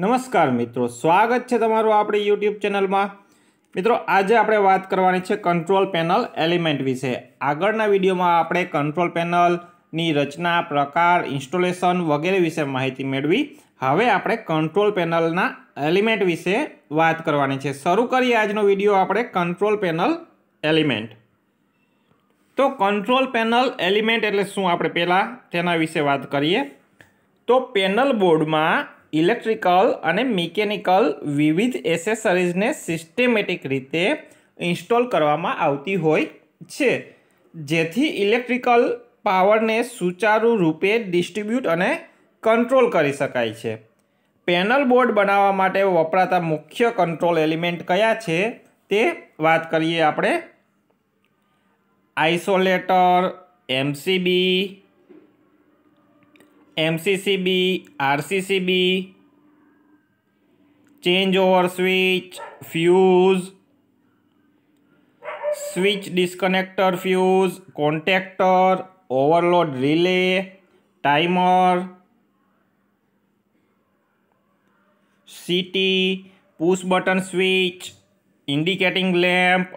નમસ્કાર મિત્રો સ્વાગત છે તમારું આપણી યુટ્યુબ ચેનલમાં મિત્રો આજે આપણે વાત કરવાની છે કંટ્રોલ પેનલ એલિમેન્ટ વિશે આગળના વિડીયોમાં આપણે કંટ્રોલ પેનલની રચના પ્રકાર ઇન્સ્ટોલેશન વગેરે વિશે માહિતી મેળવી હવે આપણે કંટ્રોલ પેનલના એલિમેન્ટ વિશે વાત કરવાની છે શરૂ કરીએ આજનો વિડીયો આપણે કંટ્રોલ પેનલ એલિમેન્ટ તો કંટ્રોલ પેનલ એલિમેન્ટ એટલે શું આપણે પહેલાં તેના વિશે વાત કરીએ તો પેનલ બોર્ડમાં ઇલેક્ટ્રિકલ અને મિકેનિકલ વિવિધ એસેસરીઝને સિસ્ટેમેટિક રીતે ઇન્સ્ટોલ કરવામાં આવતી હોય છે જેથી ઇલેક્ટ્રિકલ પાવરને સુચારુ રૂપે ડિસ્ટ્રીબ્યુટ અને કંટ્રોલ કરી શકાય છે પેનલ બોર્ડ બનાવવા માટે વપરાતા મુખ્ય કંટ્રોલ એલિમેન્ટ કયા છે તે વાત કરીએ આપણે isolator MCB MCCB RCCB change over switch fuse switch disconnector fuse contactor overload relay timer CT push button switch indicating lamp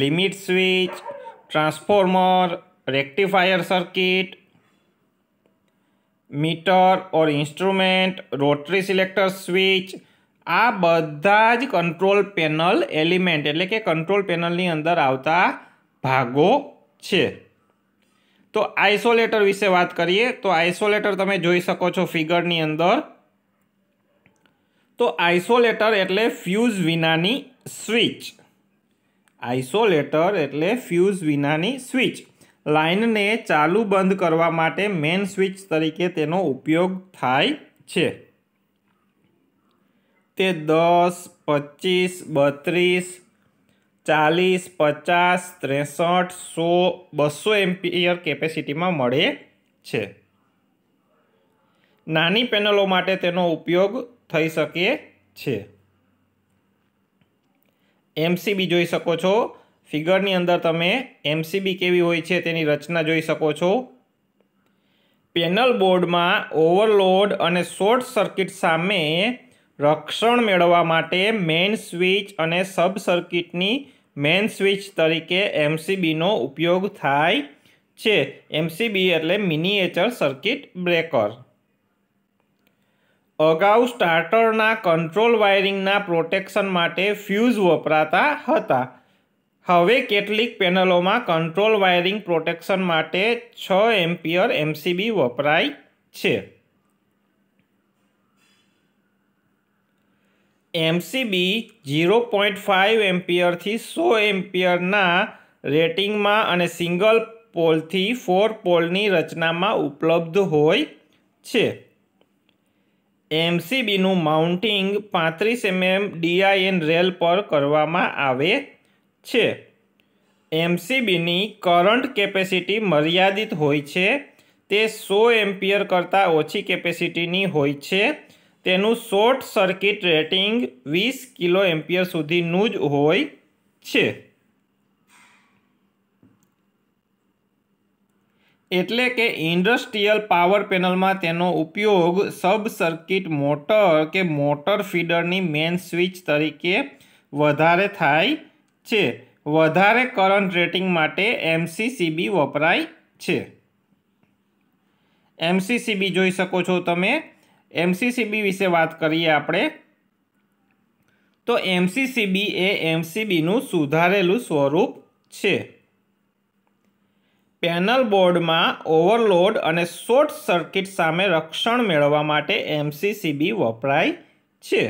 limit switch transformer rectifier circuit meter और इंस्ट्रूमेंट रोटरी सेलेक्टर स्विच આ બધા જ control panel エレ मेंट એટલે કે control panel ની અંદર આવતા ભાગો છે તો આઇસોલેટર વિશે વાત કરીએ તો આઇસોલેટર તમે જોઈ શકો છો ફિગર ની અંદર તો આઇસોલેટર એટલે ફ્યુઝ વિનાની સ્વિચ આઇસોલેટર એટલે ફ્યુઝ વિનાની સ્વિચ લાઇનને ચાલુ બંધ કરવા માટે મેન સ્વિચ તરીકે તેનો ઉપયોગ થાય છે તે દસ પચીસ બત્રીસ ચાલીસ પચાસ ત્રેસઠ સો બસો એમ્પિયર કેપેસિટીમાં મળે છે નાની પેનલો માટે તેનો ઉપયોગ થઈ શકે છે એમસીબી જોઈ શકો છો ફિગરની અંદર તમે એમસીબી કેવી હોય છે તેની રચના જોઈ શકો છો પેનલ બોર્ડમાં ઓવરલોડ અને શોર્ટ સર્કિટ સામે રક્ષણ મેળવવા માટે મેઇન સ્વિચ અને સબ સર્કિટની મેઇન સ્વિચ તરીકે એમસીબીનો ઉપયોગ થાય છે એમસીબી એટલે મિનિએચર સર્કિટ બ્રેકર અગાઉ સ્ટાર્ટરના કંટ્રોલ વાયરિંગના પ્રોટેક્શન માટે ફ્યુઝ વપરાતા હતા હવે કેટલીક પેનલોમાં કંટ્રોલ વાયરિંગ પ્રોટેક્શન માટે છ એમ્પિયર એમસીબી વપરાય છે એમસીબી ઝીરો પોઈન્ટ ફાઇવ એમ્પિયરથી સો એમ્પિયરના રેટિંગમાં અને સિંગલ પોલથી ફોર પોલની રચનામાં ઉપલબ્ધ હોય છે એમસીબીનું માઉન્ટિંગ પાંત્રીસ એમએમ ડીઆઈએન રેલ પર કરવામાં આવે છે એમસીબીની કરંટ કેપેસિટી મર્યાદિત હોય છે તે સો એમ્પિયર કરતાં ઓછી કેપેસિટીની હોય છે તેનું શોર્ટ સર્કિટ રેટિંગ વીસ કિલો એમ્પિયર સુધીનું જ હોય છે એટલે કે ઇન્ડસ્ટ્રીયલ પાવર પેનલમાં તેનો ઉપયોગ સબ સર્કિટ મોટર કે મોટર ફીડરની મેન સ્વિચ તરીકે વધારે થાય છે વધારે કરંટ રેટિંગ માટે એમસીસીબી વપરાય છે એમસીસીબી જોઈ શકો છો તમે એમસીસીબી વિશે વાત કરીએ આપણે તો એમસીસીબી એ એમસીબીનું સુધારેલું સ્વરૂપ છે પેનલ બોર્ડમાં ઓવરલોડ અને શોર્ટ સર્કિટ સામે રક્ષણ મેળવવા માટે એમસીસીબી વપરાય છે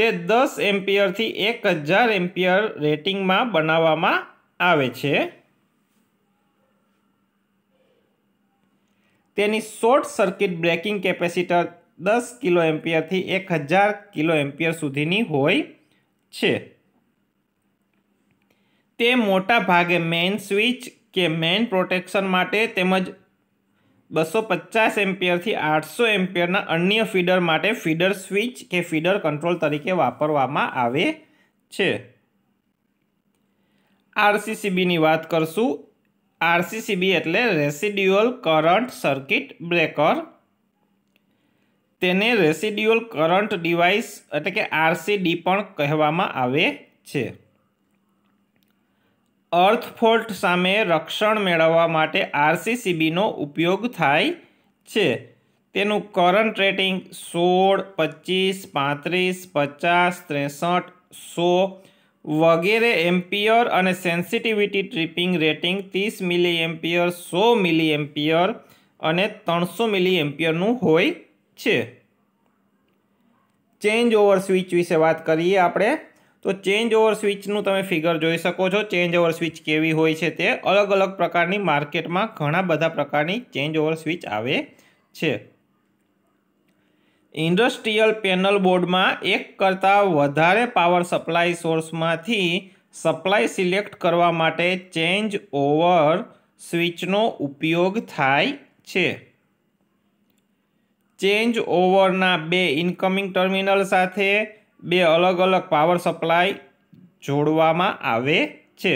તે દસ એમ્પિયરથી એક હજાર એમ્પિયર રેટિંગમાં બનાવવામાં આવે છે તેની શોર્ટ સર્કિટ બ્રેકિંગ કેપેસિટર દસ કિલો એમ્પિયરથી એક હજાર કિલો એમ્પિયર સુધીની હોય છે તે મોટા ભાગે મેઇન સ્વિચ કે મેઇન પ્રોટેક્શન માટે તેમજ બસો પચાસ એમ્પિયરથી આઠસો એમ્પિયરના અન્ય ફીડર માટે ફીડર સ્વિચ કે ફીડર કંટ્રોલ તરીકે વાપરવામાં આવે છે આરસીસીબીની વાત કરશું આરસીસીબી એટલે રેસિડ્યુઅલ કરંટ સર્કિટ બ્રેકર તેને રેસિડ્યુઅલ કરંટ ડિવાઇસ એટલે કે આરસીડી પણ કહેવામાં આવે છે અર્થફોલ્ટ સામે રક્ષણ મેળવવા માટે આરસીસીબીનો ઉપયોગ થાય છે તેનું કરંટ રેટિંગ સોળ પચીસ પાંત્રીસ પચાસ ત્રેસઠ સો વગેરે એમ્પિયર અને સેન્સિટિવિટી ટ્રીપિંગ રેટિંગ ત્રીસ મિલી એમ્પિયર સો મિલી એમ્પિયર અને ત્રણસો મિલી એમ્પિયરનું હોય છે ચેન્જ ઓવર સ્વિચ વિશે વાત કરીએ આપણે તો ચેન્જ ઓવર સ્વિચનું તમે ફિગર જોઈ શકો છો ચેન્જ ઓવર સ્વિચ કેવી હોય છે તે અલગ અલગ પ્રકારની માર્કેટમાં ઘણા બધા પ્રકારની ચેન્જ ઓવર સ્વિચ આવે છે ઇન્ડસ્ટ્રીયલ પેનલ બોર્ડમાં એક કરતાં વધારે પાવર સપ્લાય સોર્સમાંથી સપ્લાય સિલેક્ટ કરવા માટે ચેન્જ ઓવર સ્વિચનો ઉપયોગ થાય છે ચેન્જ ઓવરના બે ઇનકમિંગ ટર્મિનલ સાથે બે અલગ અલગ પાવર સપ્લાય જોડવામાં આવે છે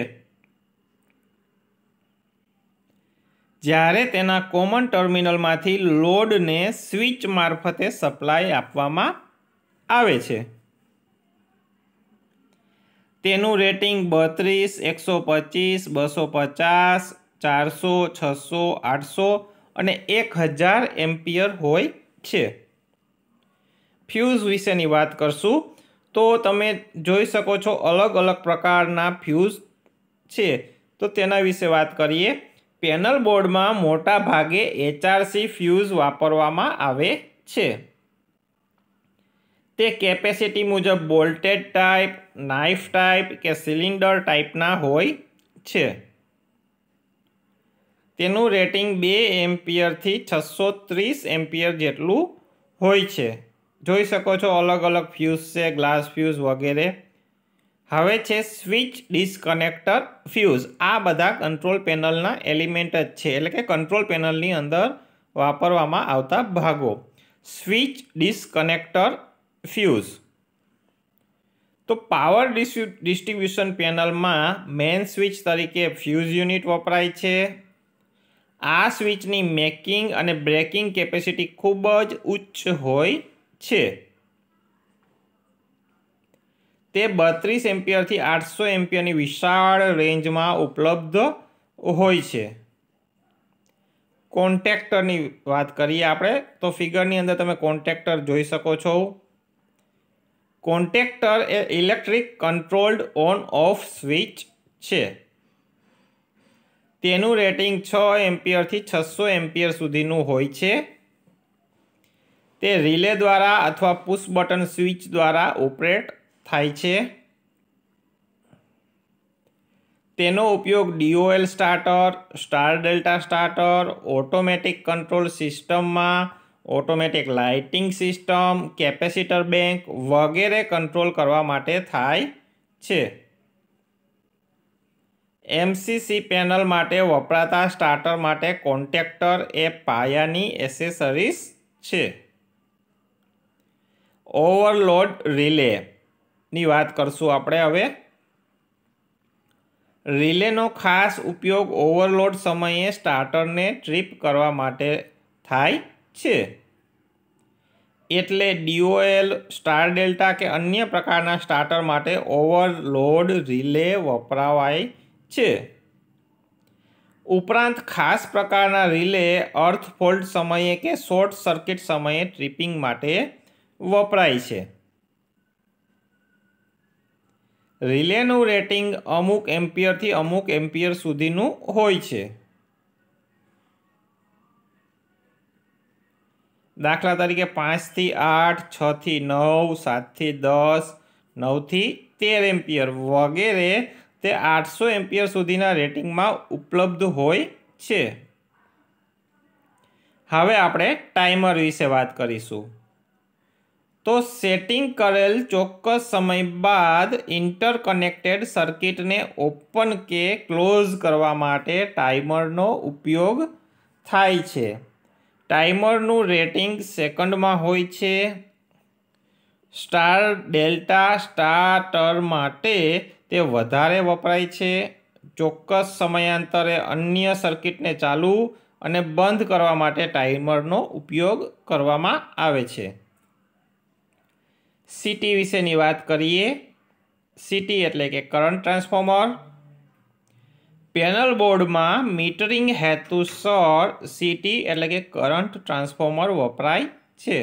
જ્યારે તેના કોમન ટર્મિનલમાંથી લોડને સ્વિચ મારફતે સપ્લાય આપવામાં આવે છે તેનું રેટિંગ બત્રીસ એકસો પચીસ બસો પચાસ ચારસો છસો આઠસો અને એક હજાર એમ્પિયર હોય છે ફ્યુઝ વિશેની વાત કરશું તો તમે જોઈ શકો છો અલગ અલગ પ્રકારના ફ્યૂઝ છે તો તેના વિશે વાત કરીએ પેનલ બોર્ડમાં મોટા ભાગે એચઆરસી ફ્યુઝ વાપરવામાં આવે છે તે કેપેસિટી મુજબ બોલ્ટેડ ટાઈપ નાઇફ ટાઈપ કે સિલિન્ડર ટાઈપના હોય છે તેનું રેટિંગ બે એમ્પિયરથી છસો ત્રીસ એમ્પિયર જેટલું હોય છે જોઈ શકો છો અલગ અલગ ફ્યુઝ છે ગ્લાસ ફ્યુઝ વગેરે હવે છે સ્વિચ ડિસકનેક્ટર ફ્યુઝ આ બધા કંટ્રોલ પેનલના એલિમેન્ટ જ છે એટલે કે કંટ્રોલ પેનલની અંદર વાપરવામાં આવતા ભાગો સ્વિચ ડિસકનેક્ટર ફ્યુઝ તો પાવર ડિસ્ટ્રીબ્યુશન પેનલમાં મેન સ્વિચ તરીકે ફ્યુઝ યુનિટ વપરાય છે આ સ્વિચની મેકિંગ અને બ્રેકિંગ કેપેસિટી ખૂબ જ ઉચ્ચ હોય છે તે બત્રીસ એમ્પિયરથી આઠસો એમ્પિયરની વિશાળ રેન્જમાં ઉપલબ્ધ હોય છે કોન્ટેક્ટરની વાત કરીએ આપણે તો ફિગરની અંદર તમે કોન્ટેક્ટર જોઈ શકો છો કોન્ટેક્ટર એ electric controlled on off switch છે તેનું રેટિંગ છ એમ્પિયરથી છસો એમ્પિયર સુધીનું હોય છે તે રિલે દ્વારા અથવા પુશ બટન સ્વિચ દ્વારા ઓપરેટ થાય છે તેનો ઉપયોગ DOL starter star delta starter automatic control સિસ્ટમમાં automatic lighting system capacitor bank વગેરે કંટ્રોલ કરવા માટે થાય છે એમસીસી પેનલ માટે વપરાતા સ્ટાર્ટર માટે કોન્ટેક્ટર એ પાયાની એસેસરીઝ છે ઓવરલોડ રિલેની વાત કરશું આપણે હવે રિલેનો ખાસ ઉપયોગ ઓવરલોડ સમયે સ્ટાર્ટરને ટ્રીપ કરવા માટે થાય છે એટલે ડીઓએલ સ્ટાર ડેલ્ટા કે અન્ય પ્રકારના સ્ટાર્ટર માટે ઓવરલોડ રિલે વપરાવાય છે ઉપરાંત ખાસ પ્રકારના રિલે અર્થ ફોલ્ટ સમયે કે શોર્ટ સર્કિટ સમયે ટ્રીપિંગ માટે વપરાય છે રિલેનું રેટિંગ અમુક એમ્પિયરથી અમુક એમ્પિયર સુધીનું હોય છે દાખલા તરીકે પાંચથી આઠ છથી નવ સાતથી દસ નવથી તેર એમ્પિયર વગેરે તે આઠસો એમ્પિયર સુધીના રેટિંગમાં ઉપલબ્ધ હોય છે હવે આપણે ટાઈમર વિશે વાત કરીશું તો સેટિંગ કરેલ ચોક્કસ સમય બાદ ઇન્ટરકનેક્ટેડ સર્કિટને ઓપન કે ક્લોઝ કરવા માટે ટાઈમરનો ઉપયોગ થાય છે ટાઈમરનું રેટિંગ સેકન્ડમાં હોય છે સ્ટાર ડેલ્ટા સ્ટાર્ટર માટે તે વધારે વપરાય છે ચોક્કસ સમયાંતરે અન્ય સર્કિટને ચાલુ અને બંધ કરવા માટે ટાઈમરનો ઉપયોગ કરવામાં આવે છે સીટી વિશેની વાત કરીએ સીટી એટલે કે કરંટ ટ્રાન્સફોર્મર પેનલ બોર્ડમાં મીટરિંગ હેતુસર સીટી એટલે કે કરંટ ટ્રાન્સફોર્મર વપરાય છે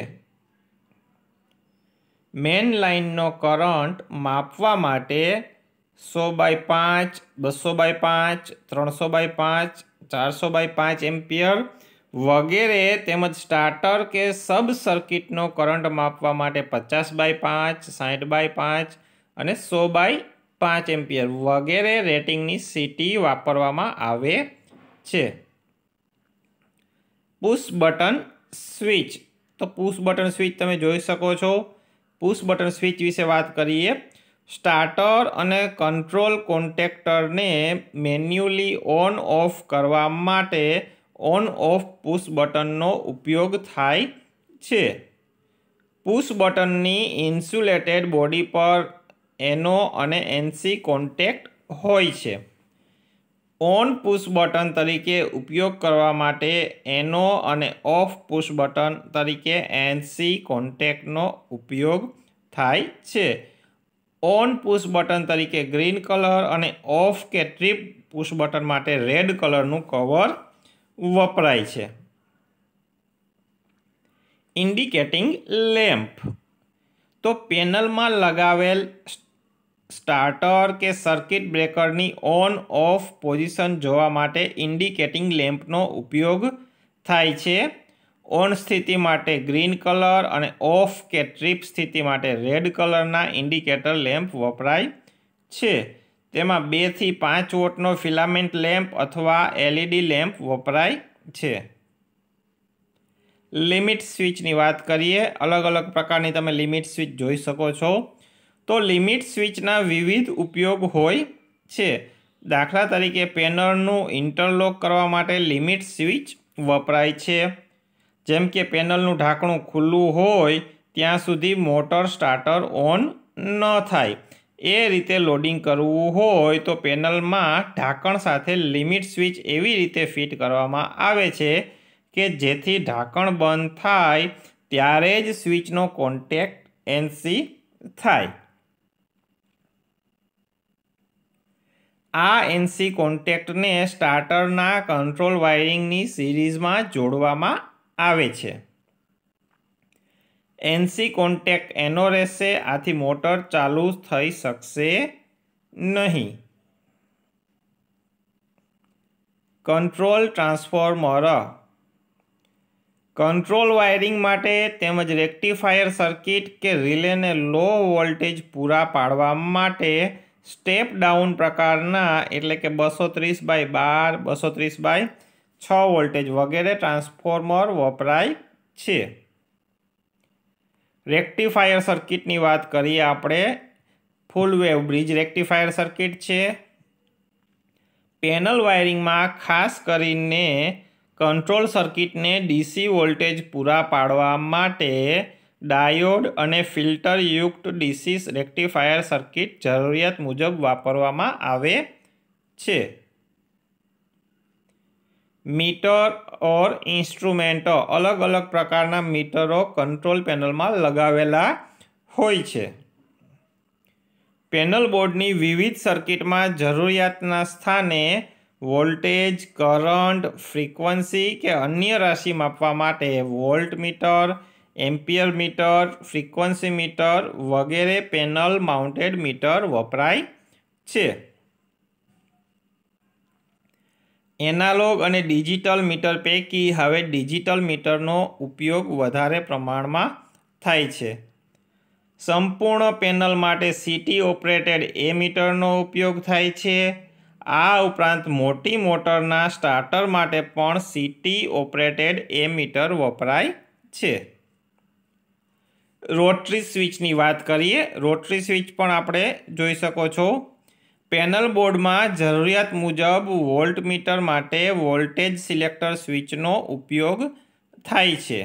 મેન લાઇનનો કરંટ માપવા માટે સો બાય પાંચ બસો બાય પાંચ ત્રણસો બાય પાંચ ચારસો બાય પાંચ એમ્પિયર વગેરે તેમજ સ્ટાર્ટર કે સબ સર્કિટનો કરંટ માપવા માટે પચાસ બાય પાંચ સાઠ બાય પાંચ અને સો બાય પાંચ એમ્પિયર વગેરે રેટિંગની સીટી વાપરવામાં આવે છે પુશ બટન સ્વિચ તો પુશ બટન સ્વિચ તમે જોઈ શકો છો પુશ બટન સ્વિચ વિશે વાત કરીએ સ્ટાર્ટર અને કંટ્રોલ કોન્ટેક્ટરને મેન્યુઅલી ઓન ઓફ કરવા માટે ઓન ઓફ પુશ બટનનો ઉપયોગ થાય છે પુશ બટનની ઇન્સ્યુલેટેડ બોડી પર એનો અને એનસી કોન્ટેક્ટ હોય છે ઓન પુશ બટન તરીકે ઉપયોગ કરવા માટે એનો અને ઓફ પુશ બટન તરીકે એનસી કોન્ટેક્ટનો ઉપયોગ થાય છે ઓન પુશ બટન તરીકે ગ્રીન કલર અને ઓફ કે ટ્રીપ પુશ બટન માટે રેડ કલરનું કવર વપરાય છે ઇન્ડિકેટિંગ લેમ્પ તો પેનલમાં લગાવેલ સ્ટાર્ટર કે સર્કિટ બ્રેકરની ઓન ઓફ પોઝિશન જોવા માટે ઇન્ડિકેટિંગ લેમ્પનો ઉપયોગ થાય છે ઓન સ્થિતિ માટે ગ્રીન કલર અને ઓફ કે ટ્રીપ સ્થિતિ માટે રેડ કલરના ઇન્ડિકેટર લેમ્પ વપરાય છે તેમાં બેથી પાંચ વોટનો ફિલામેન્ટ લેમ્પ અથવા એલઈડી લેમ્પ વપરાય છે લિમિટ સ્વિચની વાત કરીએ અલગ અલગ પ્રકારની તમે લિમિટ સ્વિચ જોઈ શકો છો તો લિમિટ સ્વિચના વિવિધ ઉપયોગ હોય છે દાખલા તરીકે પેનલનું ઇન્ટરલોક કરવા માટે લિમિટ સ્વિચ વપરાય છે જેમ કે પેનલનું ઢાંકણું ખુલ્લું હોય ત્યાં સુધી મોટર સ્ટાર્ટર ઓન ન થાય એ રીતે લોડિંગ કરવું હોય તો પેનલમાં ઢાંકણ સાથે લિમિટ સ્વિચ એવી રીતે ફિટ કરવામાં આવે છે કે જેથી ઢાંકણ બંધ થાય ત્યારે જ સ્વિચનો કોન્ટેક્ટ એનસી થાય આ એનસી કોન્ટેક્ટને સ્ટાર્ટરના કંટ્રોલ વાયરિંગની સિરીઝમાં જોડવામાં આવે છે એનસી કોન્ટેક એનો રહેશે આથી મોટર ચાલુ થઈ શકશે નહીં કંટ્રોલ ટ્રાન્સફોર્મર કંટ્રોલ વાયરિંગ માટે તેમજ રેક્ટિફાયર સર્કિટ કે રિલેને લો વોલ્ટેજ પૂરા પાડવા માટે સ્ટેપ ડાઉન પ્રકારના એટલે કે બસો ત્રીસ બાય બાર બસો ત્રીસ બાય છ વોલ્ટેજ વગેરે ટ્રાન્સફોર્મર વપરાય છે રેક્ટિફાયર સર્કિટની વાત કરીએ આપણે full wave bridge rectifier circuit છે પેનલ વાયરિંગમાં ખાસ કરીને કંટ્રોલ સર્કિટને ડીસી વોલ્ટેજ પૂરા પાડવા માટે ડાયોડ અને ફિલ્ટરયુક્ત ડીસી રેક્ટિફાયર સર્કિટ જરૂરિયાત મુજબ વાપરવામાં આવે છે મીટર ઓર ઇન્સ્ટ્રુમેન્ટો અલગ અલગ પ્રકારના મીટરો કંટ્રોલ પેનલમાં લગાવેલા હોય છે પેનલ બોર્ડની વિવિધ સર્કિટમાં જરૂરિયાતના સ્થાને વોલ્ટેજ કરંટ ફ્રીક્વન્સી કે અન્ય રાશિ માપવા માટે volt meter ampere meter frequency meter વગેરે પેનલ માઉન્ટેડ મીટર વપરાય છે એનાલોગ અને ડિજિટલ મીટર પૈકી હવે ડિજિટલ મીટરનો ઉપયોગ વધારે પ્રમાણમાં થાય છે સંપૂર્ણ પેનલ માટે સિટી ઓપરેટેડ એ મીટરનો ઉપયોગ થાય છે આ ઉપરાંત મોટી મોટરના સ્ટાર્ટર માટે પણ સિટી ઓપરેટેડ એ મીટર વપરાય છે રોટરી સ્વિચની વાત કરીએ રોટરી સ્વિચ પણ આપણે જોઈ શકો છો પેનલ બોર્ડમાં જરૂરિયાત મુજબ વોલ્ટમીટર માટે વોલ્ટેજ સિલેક્ટર સ્વિચનો ઉપયોગ થાય છે